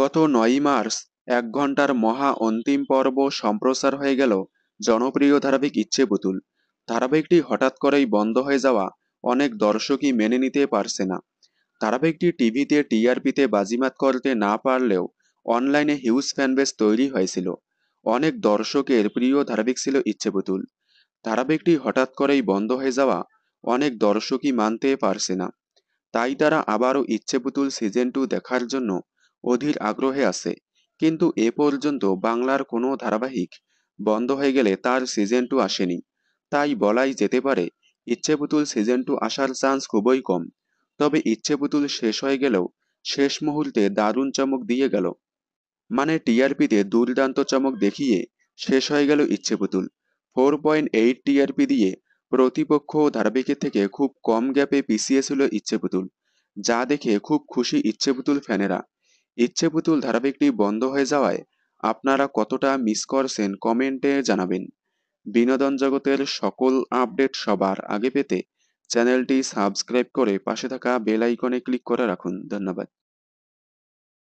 গত নয়ই মার্চ এক ঘন্টার মহা অন্তিম পর্ব সম্প্রসার হয়ে গেল জনপ্রিয় ধারাবাহিক ইচ্ছে পুতুল ধারাবাহিকটি হঠাৎ করেই বন্ধ হয়ে যাওয়া অনেক দর্শকই মেনে নিতে পারছে না ধারাবাহিকটি টিভিতে টিআরপিতে বাজিমাত করতে না পারলেও অনলাইনে হিউজ ফ্যানবেস তৈরি হয়েছিল অনেক দর্শকের প্রিয় ধারাবাহিক ছিল ইচ্ছে পুতুল ধারাবাহিকটি হঠাৎ করেই বন্ধ হয়ে যাওয়া অনেক দর্শকই মানতে পারছে না তাই তারা আবারও ইচ্ছে পুতুল সিজন টু দেখার জন্য অধীর আগ্রহে আছে কিন্তু এ পর্যন্ত বাংলার কোনো ধারাবাহিক বন্ধ হয়ে গেলে তার সিজন টু আসেনি তাই বলাই যেতে পারে ইচ্ছেপুতুল সিজন টু আসার চান্স খুবই কম তবে ইচ্ছেপুতুল শেষ হয়ে গেলেও শেষ মুহূর্তে দারুণ চমক দিয়ে গেল মানে টিআরপিতে দুর্দান্ত চমক দেখিয়ে শেষ হয়ে গেল Ichheputul four point eight TRP দিয়ে প্রতিপক্ষ ধারাবাহিকের থেকে খুব কম গ্যাপে পিছিয়েছিল ইচ্ছে ইচ্ছেপুতুল যা দেখে খুব খুশি ইচ্ছেপুতুল ফ্যানেরা ইচ্ছে পুতুল ধারাবাহিকটি বন্ধ হয়ে যাওয়ায় আপনারা কতটা মিস করছেন কমেন্টে জানাবেন বিনোদন জগতের সকল আপডেট সবার আগে পেতে চ্যানেলটি সাবস্ক্রাইব করে পাশে থাকা বেল আইকনে ক্লিক করে রাখুন ধন্যবাদ